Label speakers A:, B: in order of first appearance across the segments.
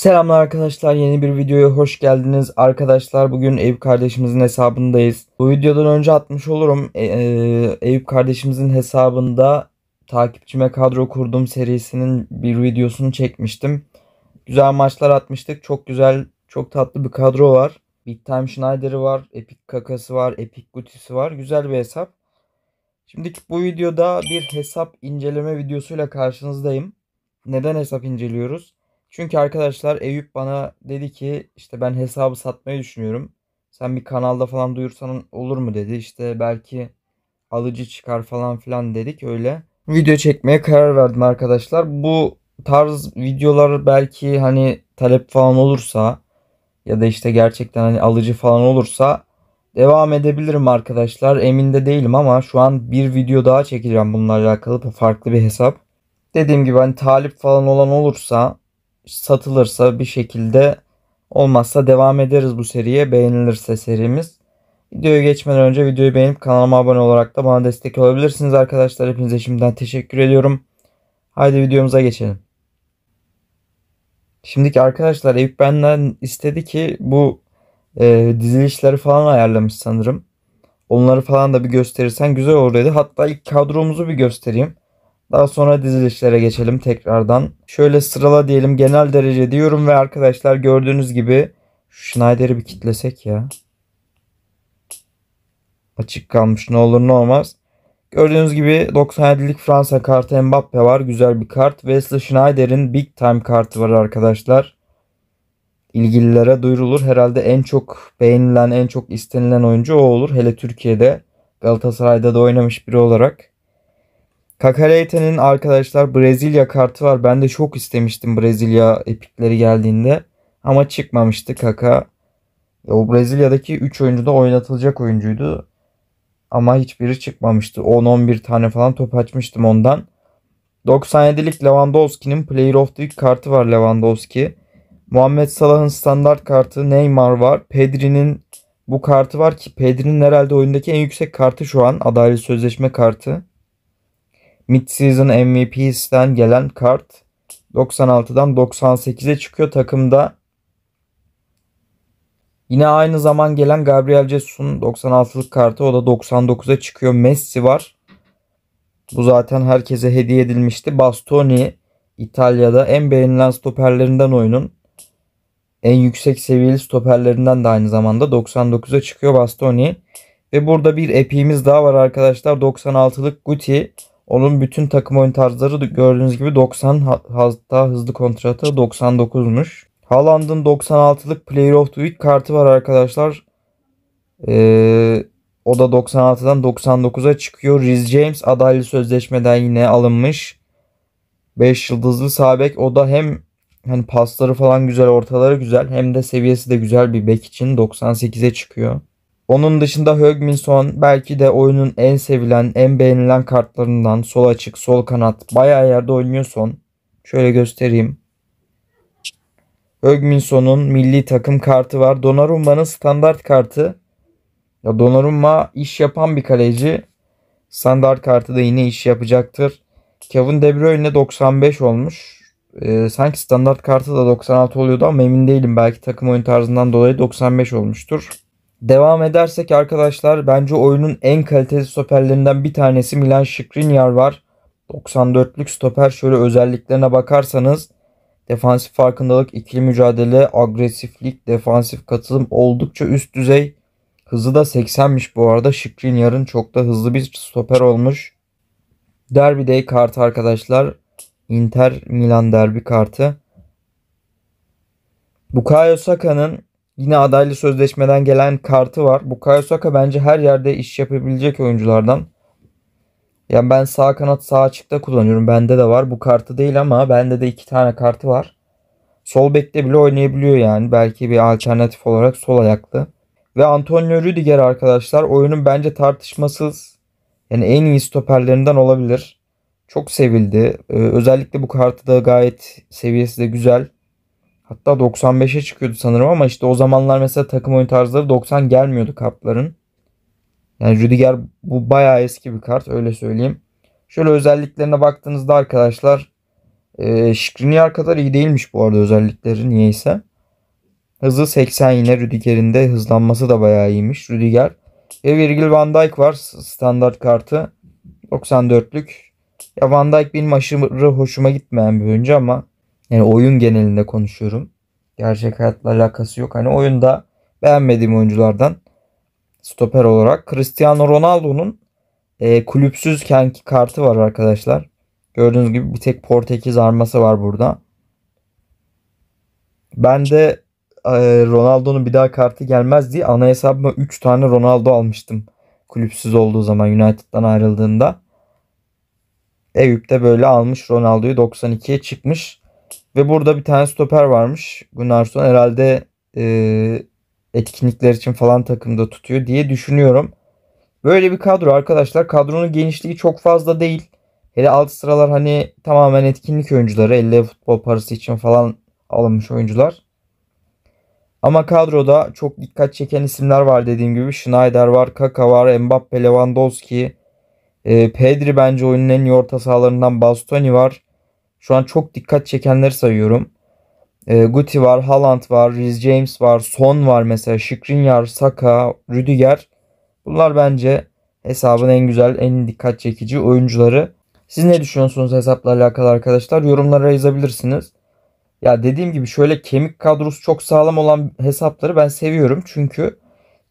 A: Selamlar arkadaşlar yeni bir videoya hoş geldiniz. Arkadaşlar bugün Eyüp kardeşimizin hesabındayız. Bu videodan önce atmış olurum. Ee, Eyüp kardeşimizin hesabında takipçime kadro kurdum serisinin bir videosunu çekmiştim. Güzel maçlar atmıştık. Çok güzel, çok tatlı bir kadro var. Big Time Schneider'ı var, Epic Kakası var, Epic Gutisi var. Güzel bir hesap. Şimdiki bu videoda bir hesap inceleme videosuyla karşınızdayım. Neden hesap inceliyoruz? Çünkü arkadaşlar Eyüp bana dedi ki işte ben hesabı satmayı düşünüyorum. Sen bir kanalda falan duyursan olur mu dedi. İşte belki alıcı çıkar falan filan dedik öyle. Video çekmeye karar verdim arkadaşlar. Bu tarz videolar belki hani talep falan olursa ya da işte gerçekten hani alıcı falan olursa devam edebilirim arkadaşlar. Emin de değilim ama şu an bir video daha çekeceğim bununla alakalı farklı bir hesap. Dediğim gibi hani talip falan olan olursa satılırsa bir şekilde olmazsa devam ederiz bu seriye beğenilirse serimiz. Videoya geçmeden önce videoyu beğenip kanalıma abone olarak da bana destek olabilirsiniz arkadaşlar. Hepinize şimdiden teşekkür ediyorum. Haydi videomuza geçelim. Şimdiki arkadaşlar Eyüp benden istedi ki bu e, dizilişleri falan ayarlamış sanırım. Onları falan da bir gösterirsen güzel olur dedi. Hatta ilk kadromuzu bir göstereyim. Daha sonra dizilişlere geçelim tekrardan. Şöyle sırala diyelim genel derece diyorum ve arkadaşlar gördüğünüz gibi şu Schneider'i bir kitlesek ya. Açık kalmış ne olur ne olmaz. Gördüğünüz gibi 97'lik Fransa kartı Mbappe var. Güzel bir kart. Wesley Schneider'in Big Time kartı var arkadaşlar. İlgililere duyurulur. Herhalde en çok beğenilen, en çok istenilen oyuncu o olur. Hele Türkiye'de Galatasaray'da da oynamış biri olarak. Kakaleite'nin arkadaşlar Brezilya kartı var. Ben de çok istemiştim Brezilya epikleri geldiğinde. Ama çıkmamıştı Kaka. E, o Brezilya'daki 3 oyuncu da oynatılacak oyuncuydu. Ama hiçbiri çıkmamıştı. 10-11 tane falan top açmıştım ondan. 97'lik Lewandowski'nin Player of the Week kartı var Lewandowski. Muhammed Salah'ın standart kartı Neymar var. Pedri'nin bu kartı var ki Pedri'nin herhalde oyundaki en yüksek kartı şu an. Adaylı sözleşme kartı. Midseason MVP'sinden gelen kart 96'dan 98'e çıkıyor takımda. Yine aynı zaman gelen Gabriel Jesus'un 96'lık kartı o da 99'a çıkıyor. Messi var. Bu zaten herkese hediye edilmişti. Bastoni İtalya'da en beğenilen stoperlerinden oyunun. En yüksek seviyeli stoperlerinden de aynı zamanda 99'a çıkıyor Bastoni. Ve burada bir epimiz daha var arkadaşlar. 96'lık Guti. Onun bütün takım oyun tarzları gördüğünüz gibi 90 hatta hızlı kontratı 99'muş. Haaland'ın 96'lık Player of the Week kartı var arkadaşlar. Ee, o da 96'dan 99'a çıkıyor. Riz James adaylı sözleşmeden yine alınmış. 5 yıldızlı sabek. O da hem hani pasları falan güzel, ortaları güzel hem de seviyesi de güzel bir bek için 98'e çıkıyor. Onun dışında Högminson belki de oyunun en sevilen, en beğenilen kartlarından sol açık, sol kanat. Bayağı yerde oynuyor son. Şöyle göstereyim. Högminson'un milli takım kartı var. Donnarumma'nın standart kartı. Ya Donnarumma iş yapan bir kaleci. Standart kartı da yine iş yapacaktır. Kevin De Bruyne 95 olmuş. Ee, sanki standart kartı da 96 oluyordu ama emin değilim. Belki takım oyun tarzından dolayı 95 olmuştur. Devam edersek arkadaşlar bence oyunun en kaliteli stoperlerinden bir tanesi Milan Skriniar var. 94'lük stoper şöyle özelliklerine bakarsanız defansif farkındalık, ikili mücadele, agresiflik, defansif katılım oldukça üst düzey. Hızı da 80'miş bu arada. Skriniar'ın çok da hızlı bir stoper olmuş. Derby Day kartı arkadaşlar. Inter Milan derbi kartı. Bukayo Saka'nın Yine adaylı sözleşmeden gelen kartı var. Bu Kayosaka bence her yerde iş yapabilecek oyunculardan. Yani ben sağ kanat sağ açıkta kullanıyorum. Bende de var. Bu kartı değil ama bende de iki tane kartı var. Sol bekte bile oynayabiliyor yani. Belki bir alternatif olarak sol ayaklı. Ve Antonio Rüdiger arkadaşlar oyunun bence tartışmasız yani en iyi stoperlerinden olabilir. Çok sevildi. Ee, özellikle bu kartı da gayet seviyesi de güzel. Hatta 95'e çıkıyordu sanırım ama işte o zamanlar mesela takım oyun tarzları 90 gelmiyordu kartların. Yani Rüdiger bu bayağı eski bir kart öyle söyleyeyim. Şöyle özelliklerine baktığınızda arkadaşlar e, Skriniar kadar iyi değilmiş bu arada özellikleri niyeyse. Hızı 80 yine Rüdiger'in de hızlanması da bayağı iyiymiş. Rüdiger ve Virgil van Dijk var standart kartı. 94'lük. Ya Van Dijk benim aşırı hoşuma gitmeyen bir oyuncu ama yani oyun genelinde konuşuyorum. Gerçek hayatla alakası yok. Hani oyunda beğenmediğim oyunculardan stoper olarak Cristiano Ronaldo'nun e, kulüpsüzken ki kartı var arkadaşlar. Gördüğünüz gibi bir tek Portekiz arması var burada. Ben de e, Ronaldo'nun bir daha kartı gelmez diye ana hesabıma 3 tane Ronaldo almıştım. Kulüpsüz olduğu zaman United'dan ayrıldığında. Eyüp de böyle almış Ronaldo'yu 92'ye çıkmış. Ve burada bir tane stoper varmış. Gunnarsson herhalde e, etkinlikler için falan takımda tutuyor diye düşünüyorum. Böyle bir kadro arkadaşlar. Kadronun genişliği çok fazla değil. Hele alt sıralar hani tamamen etkinlik oyuncuları. Elle futbol parası için falan alınmış oyuncular. Ama kadroda çok dikkat çeken isimler var dediğim gibi. Schneider var, Kaka var, Mbappe, Lewandowski. E, Pedri bence oyunun en iyi orta sahalarından Bastoni var. Şu an çok dikkat çekenleri sayıyorum. E, Guti var, Haaland var, Riz James var, Son var mesela, Şikrinyar, Saka, Rüdiger. Bunlar bence hesabın en güzel, en dikkat çekici oyuncuları. Siz ne düşünüyorsunuz hesapla alakalı arkadaşlar? Yorumlara yazabilirsiniz. Ya dediğim gibi şöyle kemik kadrosu çok sağlam olan hesapları ben seviyorum. Çünkü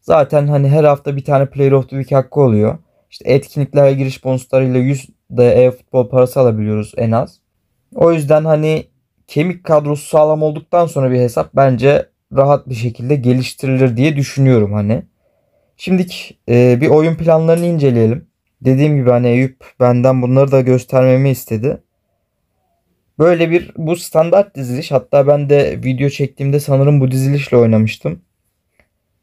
A: zaten hani her hafta bir tane Player of the Week hakkı oluyor. İşte etkinliklere giriş bonuslarıyla 100 de e-futbol parası alabiliyoruz en az. O yüzden hani kemik kadrosu sağlam olduktan sonra bir hesap bence rahat bir şekilde geliştirilir diye düşünüyorum hani. Şimdiki e, bir oyun planlarını inceleyelim. Dediğim gibi hani Eyüp benden bunları da göstermemi istedi. Böyle bir bu standart diziliş. Hatta ben de video çektiğimde sanırım bu dizilişle oynamıştım.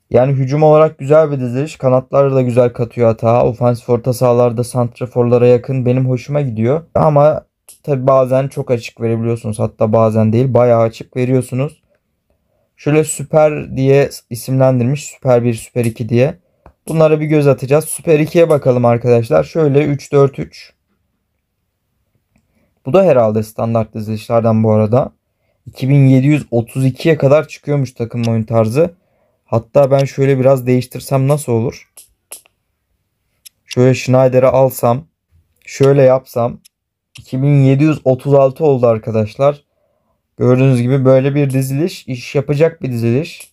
A: Yani hücum olarak güzel bir diziliş. Kanatlar da güzel katıyor hata. Ofansif orta sahalarda santraforlara yakın benim hoşuma gidiyor. Ama Tabi bazen çok açık verebiliyorsunuz. Hatta bazen değil bayağı açık veriyorsunuz. Şöyle süper diye isimlendirmiş. Süper 1, süper 2 diye. Bunlara bir göz atacağız. Süper 2'ye bakalım arkadaşlar. Şöyle 3, 4, 3. Bu da herhalde standart dizilişlerden bu arada. 2732'ye kadar çıkıyormuş takım oyun tarzı. Hatta ben şöyle biraz değiştirsem nasıl olur? Şöyle Schneider'i alsam. Şöyle yapsam. 2736 oldu arkadaşlar. Gördüğünüz gibi böyle bir diziliş. iş yapacak bir diziliş.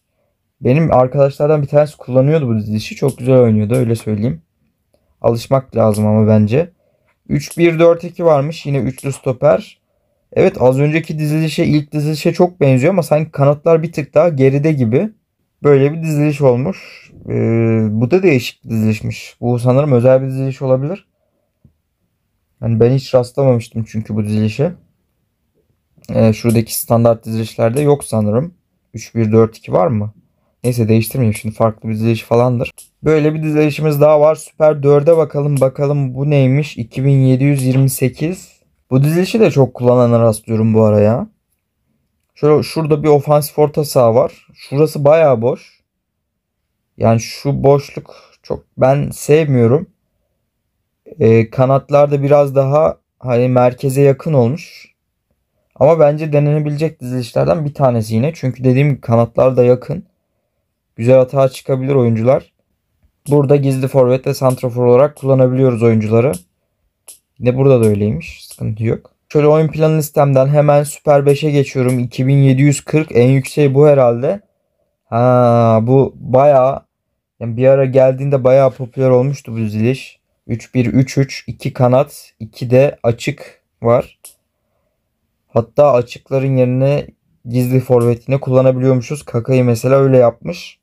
A: Benim arkadaşlardan bir tanesi kullanıyordu bu dizilişi. Çok güzel oynuyordu öyle söyleyeyim. Alışmak lazım ama bence. 3-1-4-2 varmış yine üçlü stoper. Evet az önceki dizilişe ilk dizilişe çok benziyor ama sanki kanatlar bir tık daha geride gibi. Böyle bir diziliş olmuş. Ee, bu da değişik bir dizilişmiş. Bu sanırım özel bir diziliş olabilir. Yani ben hiç rastlamamıştım çünkü bu dizilişe. Ee, şuradaki standart dizilişlerde yok sanırım. 3-1-4-2 var mı? Neyse değiştirmeyeyim şimdi farklı bir diziliş falandır. Böyle bir dizilişimiz daha var. Süper 4'e bakalım bakalım bu neymiş? 2728. Bu dizilişi de çok kullanana rastlıyorum bu araya. Şöyle şurada bir ofansif orta saha var. Şurası baya boş. Yani şu boşluk çok ben sevmiyorum. E, kanatlar biraz daha hani merkeze yakın olmuş. Ama bence denenebilecek dizilişlerden bir tanesi yine. Çünkü dediğim gibi kanatlar da yakın. Güzel hata çıkabilir oyuncular. Burada gizli forvet ve santrafor olarak kullanabiliyoruz oyuncuları. Ne burada da öyleymiş. Sıkıntı yok. Şöyle oyun planı listemden hemen Süper 5'e geçiyorum. 2740 en yüksek bu herhalde. Ha bu bayağı yani bir ara geldiğinde bayağı popüler olmuştu bu diziliş. 3-1-3-3 2 kanat 2 de açık var. Hatta açıkların yerine gizli forvetini kullanabiliyormuşuz. Kaka'yı mesela öyle yapmış.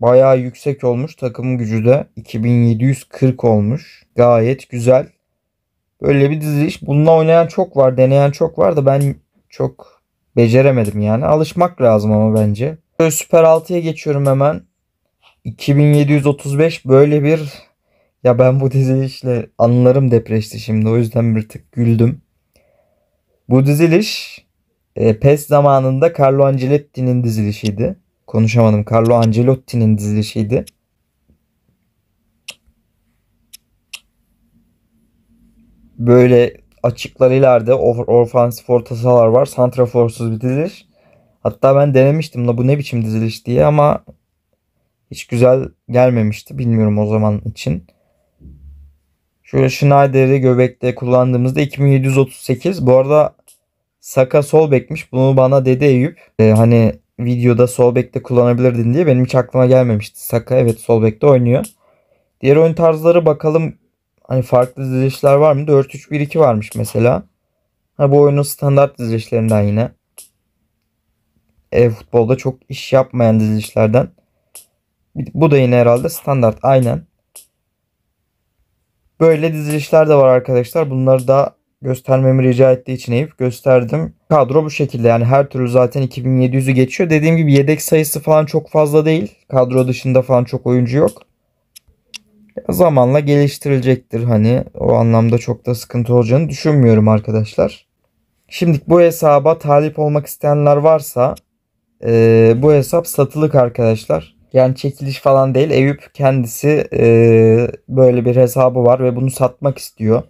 A: Bayağı yüksek olmuş takımın gücü de 2740 olmuş. Gayet güzel. Böyle bir diziliş. Bununla oynayan çok var, deneyen çok var da ben çok beceremedim yani. Alışmak lazım ama bence. Süper 6'ya geçiyorum hemen. 2735 böyle bir ya ben bu diziyi işle anılarım depreşti şimdi. O yüzden bir tık güldüm. Bu diziliş e, PES zamanında Carlo Ancelotti'nin dizilişiydi. Konuşamadım. Carlo Ancelotti'nin dizilişiydi. Böyle açıklar ileride or- ofansif orta var. Santraforsuz bir diziliş. Hatta ben denemiştim la bu ne biçim diziliş diye ama hiç güzel gelmemişti. Bilmiyorum o zaman için. Şöyle Schneider'i göbekte kullandığımızda 2738. Bu arada Saka sol bekmiş. Bunu bana dedi Eyüp. Ee, hani videoda sol bekte kullanabilirdin diye benim hiç aklıma gelmemişti. Saka evet sol bekte oynuyor. Diğer oyun tarzları bakalım hani farklı dizilişler var mı? 4-3-1-2 varmış mesela. Ha, bu oyunun standart dizilişlerinden yine. E, futbolda çok iş yapmayan dizilişlerden. Bu da yine herhalde standart aynen. Böyle dizilişler de var arkadaşlar. Bunları da göstermemi rica ettiği için Eyüp gösterdim. Kadro bu şekilde yani her türlü zaten 2700'ü geçiyor. Dediğim gibi yedek sayısı falan çok fazla değil. Kadro dışında falan çok oyuncu yok. Zamanla geliştirilecektir hani o anlamda çok da sıkıntı olacağını düşünmüyorum arkadaşlar. Şimdi bu hesaba talip olmak isteyenler varsa e, bu hesap satılık arkadaşlar. Yani çekiliş falan değil. Eyüp kendisi e, böyle bir hesabı var ve bunu satmak istiyor.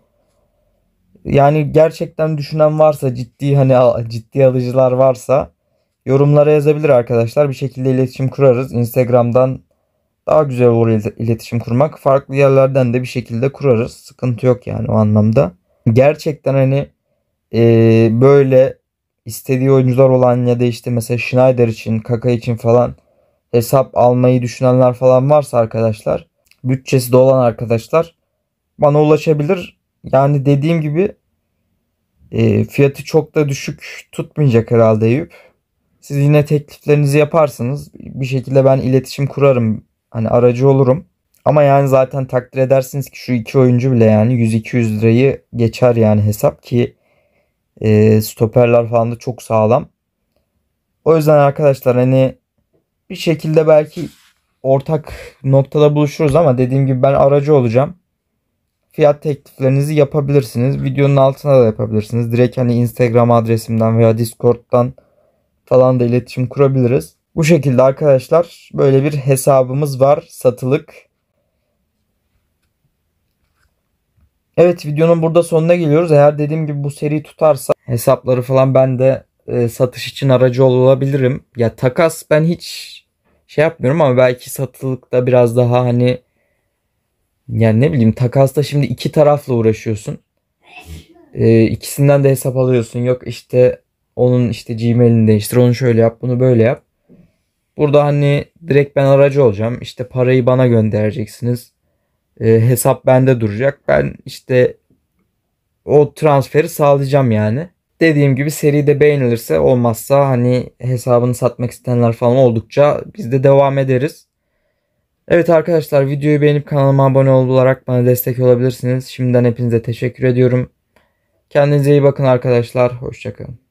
A: Yani gerçekten düşünen varsa ciddi hani ciddi alıcılar varsa yorumlara yazabilir arkadaşlar. Bir şekilde iletişim kurarız. Instagram'dan daha güzel olur iletişim kurmak. Farklı yerlerden de bir şekilde kurarız. Sıkıntı yok yani o anlamda. Gerçekten hani e, böyle istediği oyuncular olan ya da işte mesela Schneider için, Kaka için falan hesap almayı düşünenler falan varsa arkadaşlar, bütçesi de olan arkadaşlar bana ulaşabilir. Yani dediğim gibi e, fiyatı çok da düşük tutmayacak herhalde Eyüp. Siz yine tekliflerinizi yaparsınız. Bir şekilde ben iletişim kurarım. Hani aracı olurum. Ama yani zaten takdir edersiniz ki şu iki oyuncu bile yani 100-200 lirayı geçer yani hesap ki e, stoperler falan da çok sağlam. O yüzden arkadaşlar hani bir şekilde belki ortak noktada buluşuruz ama dediğim gibi ben aracı olacağım. Fiyat tekliflerinizi yapabilirsiniz. Videonun altına da yapabilirsiniz. Direkt hani Instagram adresimden veya Discord'dan falan da iletişim kurabiliriz. Bu şekilde arkadaşlar böyle bir hesabımız var satılık. Evet videonun burada sonuna geliyoruz. Eğer dediğim gibi bu seri tutarsa hesapları falan ben de e, satış için aracı olabilirim. Ya takas ben hiç şey yapmıyorum ama belki satılıkta biraz daha hani yani ne bileyim takasta şimdi iki tarafla uğraşıyorsun. Ee, ikisinden de hesap alıyorsun. Yok işte onun işte Gmail'ini değiştir, onu şöyle yap, bunu böyle yap. Burada hani direkt ben aracı olacağım. İşte parayı bana göndereceksiniz. Ee, hesap bende duracak. Ben işte o transferi sağlayacağım yani. Dediğim gibi seride beğenilirse olmazsa hani hesabını satmak isteyenler falan oldukça biz de devam ederiz. Evet arkadaşlar videoyu beğenip kanalıma abone olarak bana destek olabilirsiniz. Şimdiden hepinize teşekkür ediyorum. Kendinize iyi bakın arkadaşlar. Hoşçakalın.